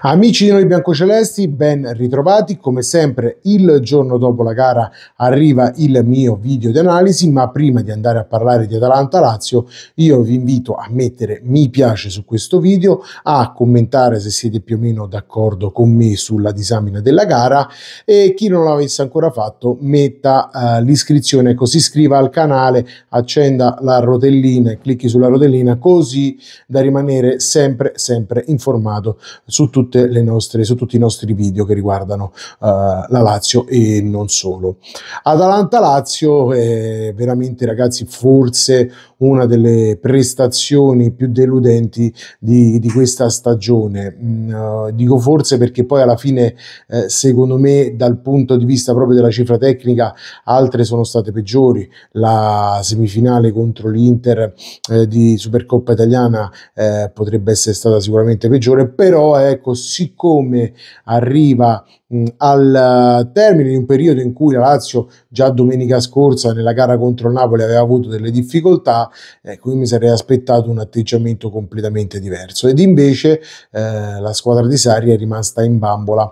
Amici di noi biancocelesti, ben ritrovati. Come sempre, il giorno dopo la gara arriva il mio video di analisi, ma prima di andare a parlare di Atalanta-Lazio, io vi invito a mettere mi piace su questo video, a commentare se siete più o meno d'accordo con me sulla disamina della gara e chi non l'avesse ancora fatto metta uh, l'iscrizione, così iscriva al canale, accenda la rotellina e clicchi sulla rotellina così da rimanere sempre sempre informato su tutto le nostre, su, tutti i nostri video che riguardano uh, la Lazio e non solo. Atalanta-Lazio è veramente ragazzi forse una delle prestazioni più deludenti di, di questa stagione. Mm, uh, dico forse perché poi alla fine eh, secondo me dal punto di vista proprio della cifra tecnica altre sono state peggiori. La semifinale contro l'Inter eh, di Supercoppa italiana eh, potrebbe essere stata sicuramente peggiore, però ecco siccome arriva mh, al eh, termine di un periodo in cui la Lazio già domenica scorsa nella gara contro Napoli aveva avuto delle difficoltà, ecco, eh, io mi sarei aspettato un atteggiamento completamente diverso ed invece eh, la squadra di Sarri è rimasta in bambola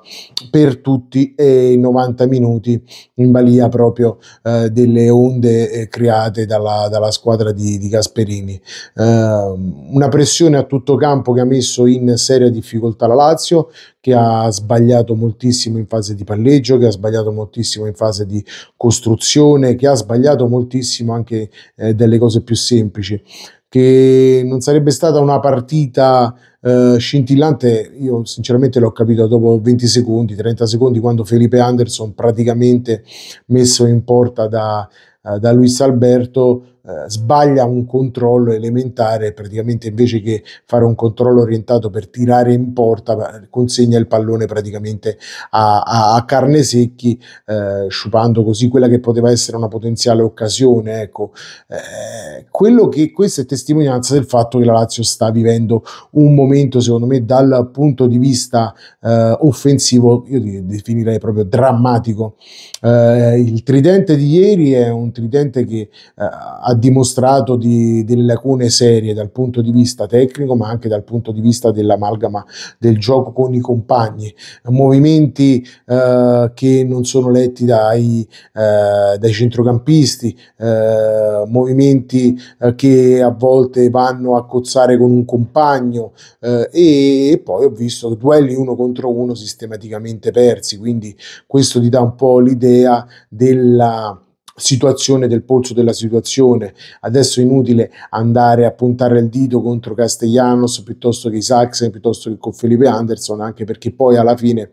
per tutti i 90 minuti in balia proprio eh, delle onde eh, create dalla, dalla, squadra di, di Gasperini. Eh, una pressione a tutto campo che ha messo in seria difficoltà la Lazio Lazio, che ha mm. sbagliato moltissimo in fase di palleggio, che ha sbagliato moltissimo in fase di costruzione, che ha sbagliato moltissimo anche eh, delle cose più semplici che non sarebbe stata una partita eh, scintillante, io sinceramente l'ho capito dopo 20 secondi, 30 secondi, quando Felipe Anderson praticamente messo in porta da, eh, da Luis Alberto eh, sbaglia un controllo elementare, praticamente invece che fare un controllo orientato per tirare in porta, consegna il pallone praticamente a, a, a carne secchi, eh, sciupando così quella che poteva essere una potenziale occasione. Ecco. Eh, quello che questa è testimonianza del fatto che la Lazio sta vivendo un momento, secondo me, dal punto di vista eh, offensivo, io definirei proprio drammatico. Eh, il tridente di ieri è un tridente che ha dimostrato di, delle lacune serie dal punto di vista tecnico, ma anche dal punto di vista dell'amalgama del gioco con i compagni. Movimenti eh, che non sono letti dai, eh, dai centrocampisti, eh, movimenti eh, che a volte vanno a cozzare con un compagno eh, e, e, poi ho visto duelli uno contro uno sistematicamente persi, quindi questo ti dà un po' l'idea della situazione del polso della situazione. Adesso è inutile andare a puntare il dito contro Castellanos piuttosto che Isaacsen, piuttosto che con Felipe Anderson, anche perché poi alla fine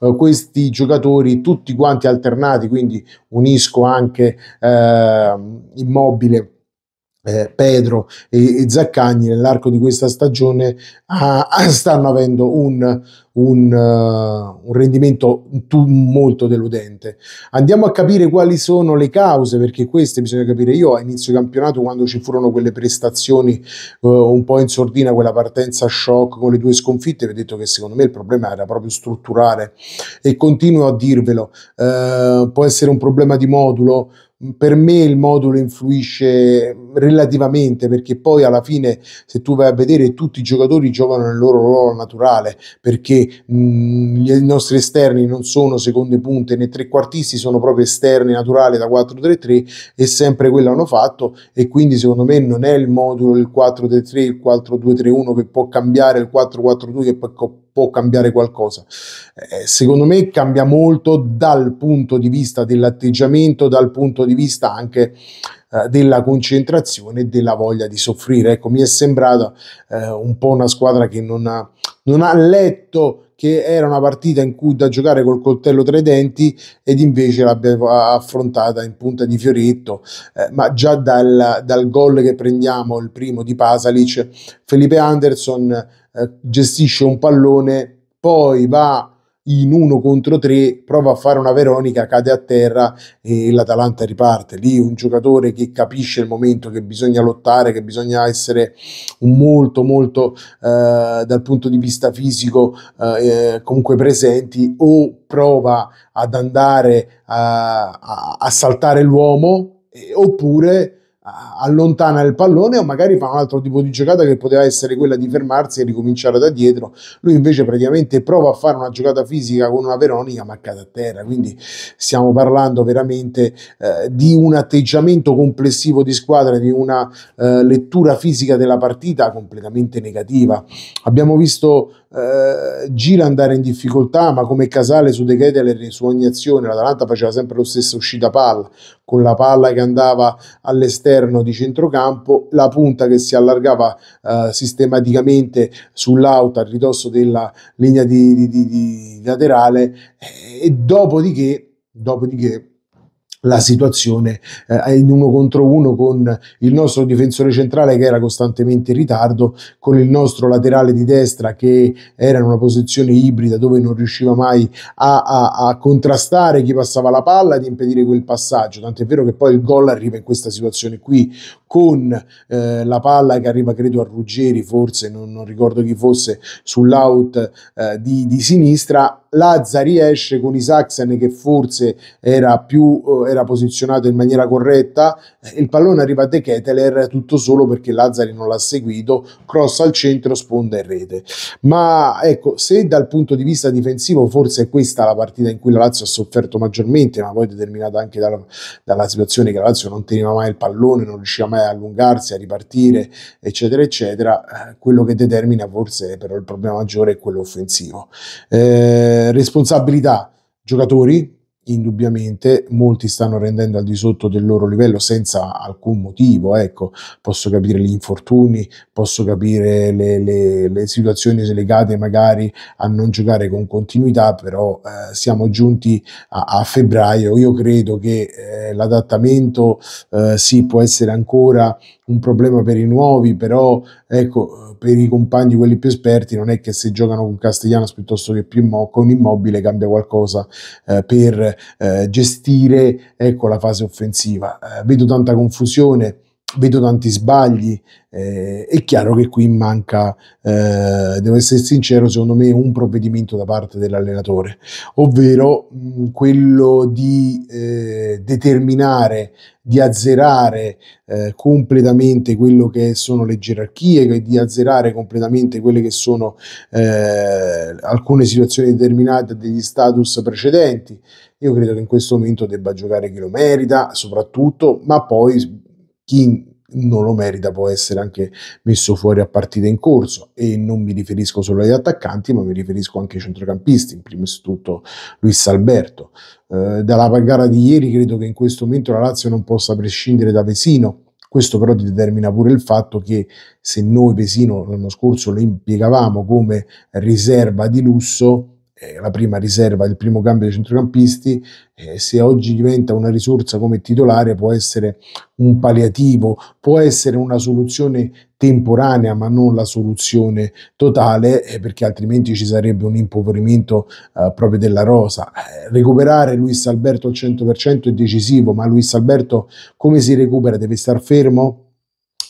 eh, questi giocatori tutti quanti alternati, quindi unisco anche eh, Immobile eh, Pedro e, e, Zaccagni nell'arco di questa stagione ah, ah, stanno avendo un, un, uh, un rendimento molto deludente. Andiamo a capire quali sono le cause, perché queste bisogna capire. Io a inizio campionato, quando ci furono quelle prestazioni uh, un po' in sordina, quella partenza shock con le due sconfitte, vi ho detto che secondo me il problema era proprio strutturale e continuo a dirvelo. Uh, può essere un problema di modulo per me il modulo influisce relativamente perché poi alla fine se tu vai a vedere tutti i giocatori giocano nel loro ruolo naturale perché mh, i nostri esterni non sono seconde punte né trequartisti sono proprio esterni naturali da 4-3-3 e sempre quello hanno fatto e quindi secondo me non è il modulo il 4-3-3 il 4-2-3-1 che può cambiare il 4-4-2 che può può cambiare qualcosa. Eh, secondo me cambia molto dal punto di vista dell'atteggiamento, dal punto di vista anche eh, della concentrazione e della voglia di soffrire. Ecco, mi è sembrata eh, un po' una squadra che non ha, non ha letto che era una partita in cui da giocare col coltello tra i denti ed invece l'abbia affrontata in punta di fioretto, eh, ma già dal, dal gol che prendiamo, il primo di Pasalic, Felipe Anderson eh, gestisce un pallone, poi va in uno contro tre, prova a fare una Veronica, cade a terra e l'Atalanta riparte. Lì un giocatore che capisce il momento che bisogna lottare, che bisogna essere molto molto eh, dal punto di vista fisico eh, eh comunque presenti o prova ad andare a, a, a saltare l'uomo eh, oppure allontana il pallone o magari fa un altro tipo di giocata che poteva essere quella di fermarsi e ricominciare da dietro. Lui invece praticamente prova a fare una giocata fisica con una Veronica ma cade a terra, quindi stiamo parlando veramente eh, di un atteggiamento complessivo di squadra, di una eh, lettura fisica della partita completamente negativa. Abbiamo visto eh, gira andare in difficoltà, ma come Casale su De Keteler su ogni azione, l'Atalanta faceva sempre lo stesso uscita palla, con la palla che andava all'esterno di centrocampo, la punta che si allargava eh, sistematicamente sull'auto a ridosso della linea di, di, di, di laterale eh, e dopodiché, dopodiché la situazione eh, in uno contro uno con il nostro difensore centrale che era costantemente in ritardo, con il nostro laterale di destra che era in una posizione ibrida dove non riusciva mai a, a, a contrastare chi passava la palla ed impedire quel passaggio. Tant'è vero che poi il gol arriva in questa situazione qui con eh, la palla che arriva credo a Ruggeri, forse non, non ricordo chi fosse, sull'out eh, di, di sinistra Lazza riesce con i Saxen che forse era più eh, era posizionato in maniera corretta il pallone arriva a De Keteler tutto solo perché Lazzari non l'ha seguito cross al centro, sponda in rete ma ecco, se dal punto di vista difensivo forse è questa la partita in cui la Lazio ha sofferto maggiormente ma poi determinata anche dalla, dalla situazione che la Lazio non teneva mai il pallone non riusciva mai a allungarsi, a ripartire eccetera eccetera eh, quello che determina forse però il problema maggiore è quello offensivo eh, eh, responsabilità giocatori, indubbiamente molti stanno rendendo al di sotto del loro livello senza alcun motivo. Ecco, posso capire gli infortuni, posso capire le, le, le situazioni legate magari a non giocare con continuità, però eh, siamo giunti a, a, febbraio. Io credo che eh, l'adattamento eh, sì può essere ancora un problema per i nuovi, però ecco, per i compagni, quelli più esperti, non è che se giocano con Castellanos piuttosto che più con Immobile cambia qualcosa eh, per eh, gestire ecco, la fase offensiva. Eh, vedo tanta confusione vedo tanti sbagli, eh, è chiaro che qui manca, eh, devo essere sincero, secondo me un provvedimento da parte dell'allenatore, ovvero mh, mm, quello di eh, determinare, di azzerare eh, completamente quello che sono le gerarchie, di azzerare completamente quelle che sono eh, alcune situazioni determinate degli status precedenti. Io credo che in questo momento debba giocare chi lo merita, soprattutto, ma poi chi non lo merita può essere anche messo fuori a partita in corso e non mi riferisco solo agli attaccanti ma mi riferisco anche ai centrocampisti in primis tutto Luis Alberto eh, dalla gara di ieri credo che in questo momento la Lazio non possa prescindere da Vesino questo però determina pure il fatto che se noi Vesino l'anno scorso lo impiegavamo come riserva di lusso la prima riserva, il primo cambio dei centrocampisti, eh, se oggi diventa una risorsa come titolare può essere un palliativo, può essere una soluzione temporanea ma non la soluzione totale eh, perché altrimenti ci sarebbe un impoverimento eh, proprio della rosa. Eh, recuperare Luis Alberto al 100% è decisivo, ma Luis Alberto come si recupera? Deve star fermo?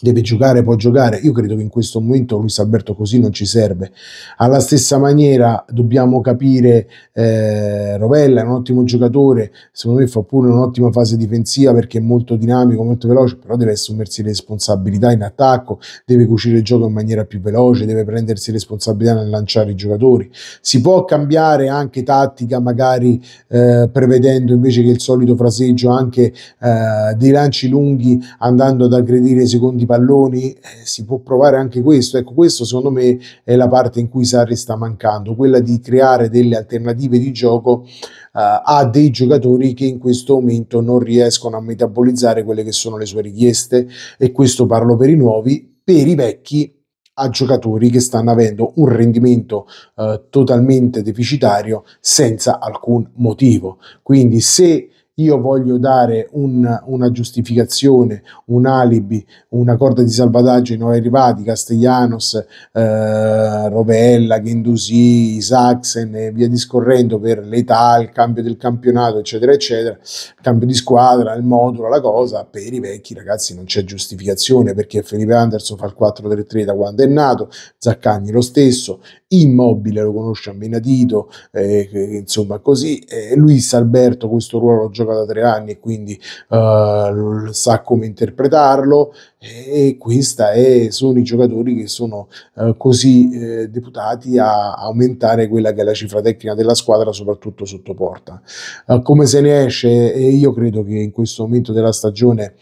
deve giocare, può giocare. Io credo che in questo momento Luis Alberto così non ci serve. Alla stessa maniera dobbiamo capire eh, Rovella è un ottimo giocatore, secondo me fa pure un'ottima fase difensiva perché è molto dinamico, molto veloce, però deve assumersi responsabilità in attacco, deve cucire il gioco in maniera più veloce, deve prendersi responsabilità nel lanciare i giocatori. Si può cambiare anche tattica, magari eh, prevedendo invece che il solito fraseggio anche eh, dei lanci lunghi andando ad aggredire i secondi palloni, eh, si può provare anche questo. Ecco, questo secondo me è la parte in cui Sarri sta mancando, quella di creare delle alternative di gioco eh, a dei giocatori che in questo momento non riescono a metabolizzare quelle che sono le sue richieste e questo parlo per i nuovi, per i vecchi a giocatori che stanno avendo un rendimento eh, totalmente deficitario senza alcun motivo. Quindi se io voglio dare un, una giustificazione, un alibi, una corda di salvataggio ai nuovi arrivati, Castellanos, eh, Rovella, Gendusi, Saxen e via discorrendo per l'età, il cambio del campionato, eccetera, eccetera, il cambio di squadra, il modulo, la cosa, per i vecchi ragazzi non c'è giustificazione perché Felipe Anderson fa il 4-3-3 da quando è nato, Zaccagni lo stesso, immobile, lo conosce a menadito, eh, insomma così. Eh, Luis Alberto questo ruolo lo gioca da tre anni e quindi eh, sa come interpretarlo e questa è, sono i giocatori che sono eh, così eh, deputati a aumentare quella che è la cifra tecnica della squadra soprattutto sotto porta eh, come se ne esce e io credo che in questo momento della stagione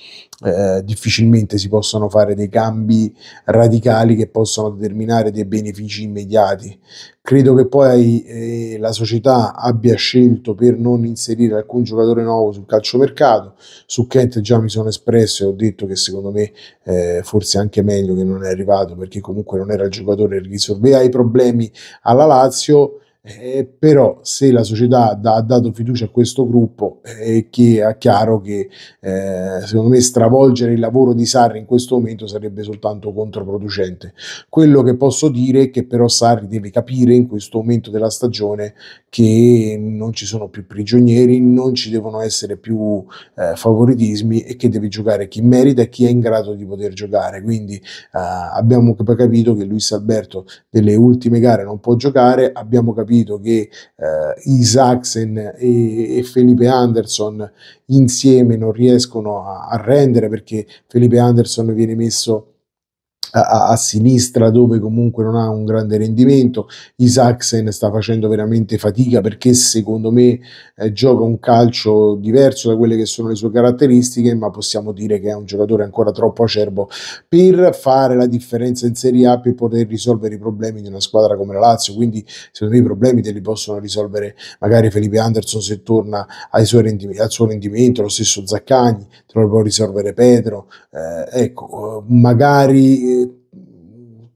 eh, difficilmente si possano fare dei cambi radicali che possano determinare dei benefici immediati Credo che poi eh, la società abbia scelto per non inserire alcun giocatore nuovo sul calciomercato. Su Kent già mi sono espresso e ho detto che secondo me eh, forse anche meglio che non è arrivato perché comunque non era il giocatore che risolveva i problemi alla Lazio eh, però se la società da, ha dato fiducia a questo gruppo eh, è chiaro che eh, secondo me stravolgere il lavoro di Sarri in questo momento sarebbe soltanto controproducente. Quello che posso dire è che però Sarri deve capire in questo momento della stagione che non ci sono più prigionieri, non ci devono essere più eh, favoritismi e che deve giocare chi merita e chi è in grado di poter giocare. Quindi eh, abbiamo capito che Luis Alberto delle ultime gare non può giocare, abbiamo capito capito che eh, Isaacsen e, e, Felipe Anderson insieme non riescono a, a rendere perché Felipe Anderson viene messo a, a, sinistra dove comunque non ha un grande rendimento. Isaacsen sta facendo veramente fatica perché secondo me eh, gioca un calcio diverso da quelle che sono le sue caratteristiche, ma possiamo dire che è un giocatore ancora troppo acerbo per fare la differenza in Serie A per poter risolvere i problemi di una squadra come la Lazio. Quindi secondo me i problemi te li possono risolvere magari Felipe Anderson se torna al suo rendimento, lo stesso Zaccagni, te lo può risolvere Pedro. Eh, ecco, magari eh,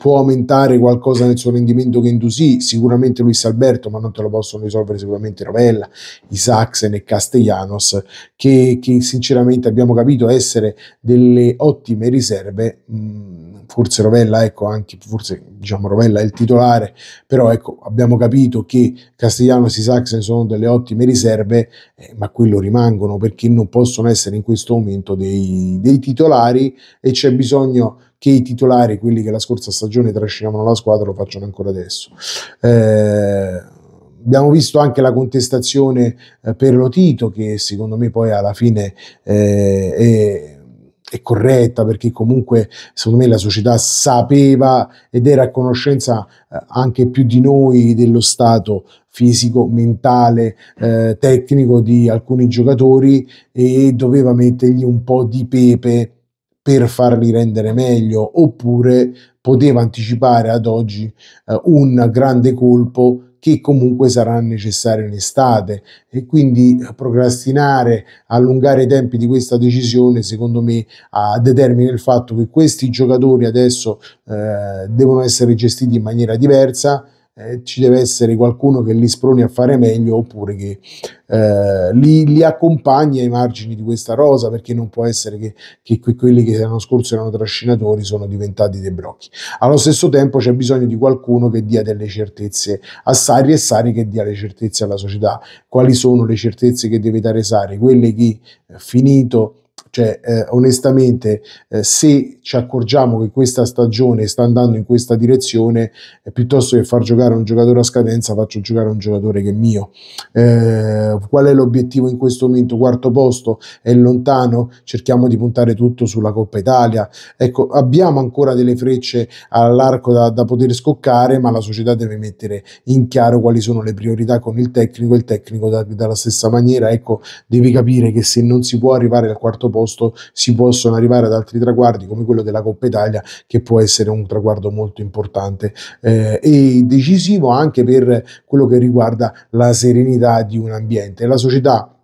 può aumentare qualcosa nel suo rendimento che Gendouzi, sicuramente Luis Alberto, ma non te lo possono risolvere sicuramente Rovella, Isaacsen e Castellanos, che, che sinceramente abbiamo capito essere delle ottime riserve. Mh, mm, forse Rovella, ecco, anche forse diciamo Rovella è il titolare, però ecco, abbiamo capito che Castigliano e Sisaxen sono delle ottime riserve, eh, ma quello rimangono perché non possono essere in questo momento dei, dei titolari e c'è bisogno che i titolari, quelli che la scorsa stagione trascinavano la squadra, lo facciano ancora adesso. Eh, abbiamo visto anche la contestazione eh, per Lotito, che secondo me poi alla fine eh, è è corretta perché comunque secondo me la società sapeva ed era a conoscenza eh, anche più di noi dello stato fisico, mentale, eh, tecnico di alcuni giocatori e doveva mettergli un po' di pepe per farli rendere meglio oppure poteva anticipare ad oggi eh, un grande colpo che comunque sarà necessario in estate e quindi procrastinare, allungare i tempi di questa decisione secondo me determina il fatto che questi giocatori adesso eh, devono essere gestiti in maniera diversa eh, ci deve essere qualcuno che li sproni a fare meglio oppure che eh, li, li, accompagni ai margini di questa rosa perché non può essere che, che, che quelli che l'anno scorso erano trascinatori sono diventati dei brocchi. Allo stesso tempo c'è bisogno di qualcuno che dia delle certezze a Sari e Sari che dia le certezze alla società. Quali sono le certezze che deve dare Sari? Quelle che eh, finito cioè, eh, onestamente, eh, se ci accorgiamo che questa stagione sta andando in questa direzione, eh, piuttosto che far giocare un giocatore a scadenza, faccio giocare un giocatore che è mio. Eh, qual è l'obiettivo in questo momento? Quarto posto è lontano, cerchiamo di puntare tutto sulla Coppa Italia. Ecco, abbiamo ancora delle frecce all'arco da, da poter scoccare, ma la società deve mettere in chiaro quali sono le priorità con il tecnico. Il tecnico, da, dalla stessa maniera, ecco, devi capire che se non si può arrivare al quarto posto, posto si possono arrivare ad altri traguardi come quello della Coppa Italia che può essere un traguardo molto importante eh, e decisivo anche per quello che riguarda la serenità di un ambiente. La società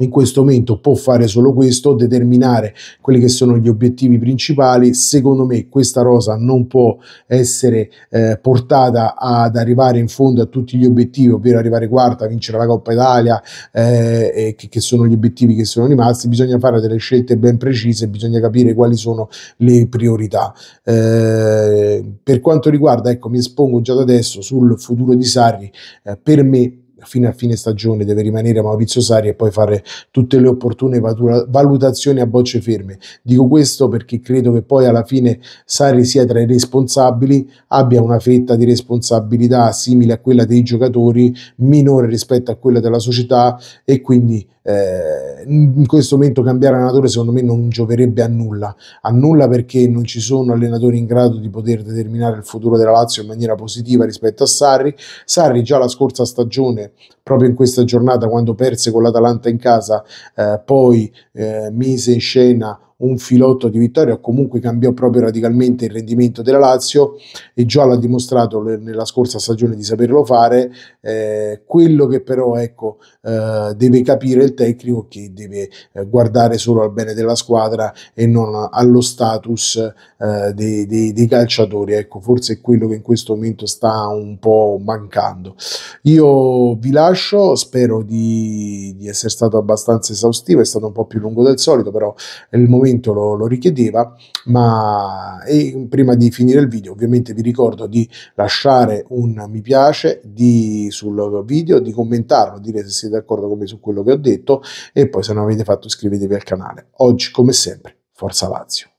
in questo momento può fare solo questo, determinare quelli che sono gli obiettivi principali. Secondo me questa rosa non può essere eh, portata ad arrivare in fondo a tutti gli obiettivi, ovvero arrivare quarta, vincere la Coppa Italia, eh, che, che, sono gli obiettivi che sono rimasti. Bisogna fare delle scelte ben precise, bisogna capire quali sono le priorità. Eh, per quanto riguarda, ecco, mi espongo già da adesso sul futuro di Sarri, eh, per me fino a fine stagione deve rimanere Maurizio Sari e poi fare tutte le opportune valutazioni a bocce ferme. Dico questo perché credo che poi alla fine Sari sia tra i responsabili, abbia una fetta di responsabilità simile a quella dei giocatori, minore rispetto a quella della società e quindi eh, in questo momento cambiare allenatore secondo me non gioverebbe a nulla, a nulla perché non ci sono allenatori in grado di poter determinare il futuro della Lazio in maniera positiva rispetto a Sarri. Sarri già la scorsa stagione, proprio in questa giornata quando perse con l'Atalanta in casa, eh, poi eh, mise in scena un filotto di vittoria o comunque cambiò proprio radicalmente il rendimento della Lazio e già l'ha dimostrato nella scorsa stagione di saperlo fare, eh, quello che però ecco, eh, deve capire il tecnico che deve eh, guardare solo al bene della squadra e non allo status eh, dei, dei, dei, calciatori, ecco, forse è quello che in questo momento sta un po' mancando. Io vi lascio, spero di, di essere stato abbastanza esaustivo, è stato un po' più lungo del solito, però è il momento momento lo, lo richiedeva, ma e prima di finire il video ovviamente vi ricordo di lasciare un mi piace di, sul video, di commentarlo, dire se siete d'accordo con me su quello che ho detto e poi se non avete fatto iscrivetevi al canale. Oggi come sempre, Forza Lazio.